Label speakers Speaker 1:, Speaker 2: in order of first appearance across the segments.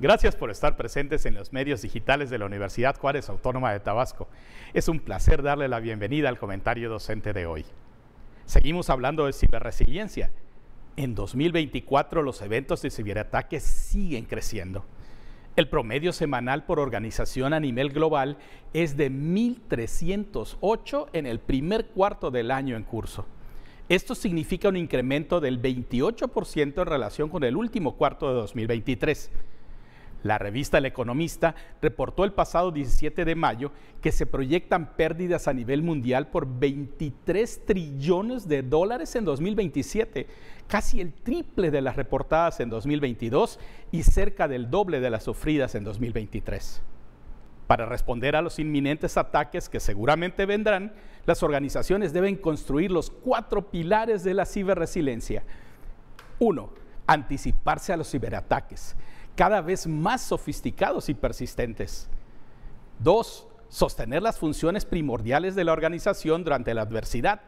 Speaker 1: Gracias por estar presentes en los medios digitales de la Universidad Juárez Autónoma de Tabasco. Es un placer darle la bienvenida al comentario docente de hoy. Seguimos hablando de ciberresiliencia. En 2024 los eventos de ciberataques siguen creciendo. El promedio semanal por organización a nivel global es de 1.308 en el primer cuarto del año en curso. Esto significa un incremento del 28% en relación con el último cuarto de 2023. La revista El Economista reportó el pasado 17 de mayo que se proyectan pérdidas a nivel mundial por 23 trillones de dólares en 2027, casi el triple de las reportadas en 2022 y cerca del doble de las sufridas en 2023. Para responder a los inminentes ataques que seguramente vendrán, las organizaciones deben construir los cuatro pilares de la ciberresiliencia. 1. Anticiparse a los ciberataques cada vez más sofisticados y persistentes. 2. sostener las funciones primordiales de la organización durante la adversidad.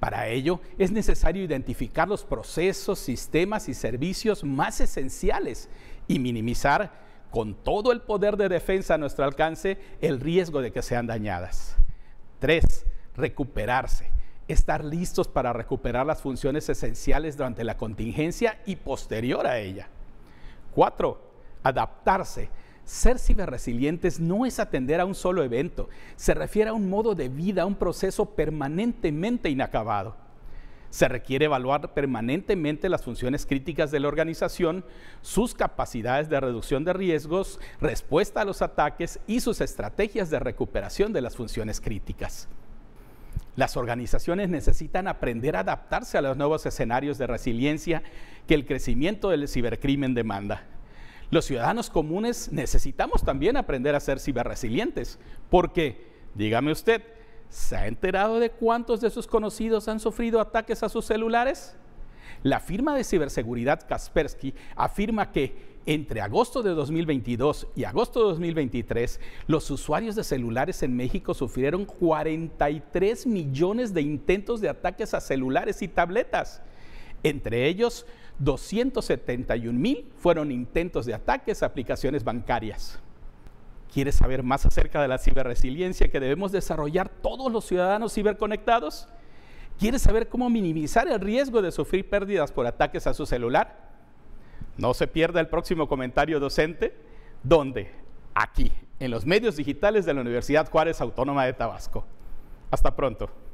Speaker 1: Para ello es necesario identificar los procesos, sistemas y servicios más esenciales y minimizar con todo el poder de defensa a nuestro alcance el riesgo de que sean dañadas. 3. recuperarse. Estar listos para recuperar las funciones esenciales durante la contingencia y posterior a ella. 4 adaptarse. Ser ciberresilientes no es atender a un solo evento, se refiere a un modo de vida, a un proceso permanentemente inacabado. Se requiere evaluar permanentemente las funciones críticas de la organización, sus capacidades de reducción de riesgos, respuesta a los ataques y sus estrategias de recuperación de las funciones críticas. Las organizaciones necesitan aprender a adaptarse a los nuevos escenarios de resiliencia que el crecimiento del cibercrimen demanda. Los ciudadanos comunes necesitamos también aprender a ser ciberresilientes, porque, dígame usted, ¿se ha enterado de cuántos de sus conocidos han sufrido ataques a sus celulares? La firma de ciberseguridad Kaspersky afirma que entre agosto de 2022 y agosto de 2023, los usuarios de celulares en México sufrieron 43 millones de intentos de ataques a celulares y tabletas. Entre ellos, 271,000 fueron intentos de ataques a aplicaciones bancarias. ¿Quieres saber más acerca de la ciberresiliencia que debemos desarrollar todos los ciudadanos ciberconectados? ¿Quieres saber cómo minimizar el riesgo de sufrir pérdidas por ataques a su celular? No se pierda el próximo comentario docente, donde aquí, en los medios digitales de la Universidad Juárez Autónoma de Tabasco. Hasta pronto.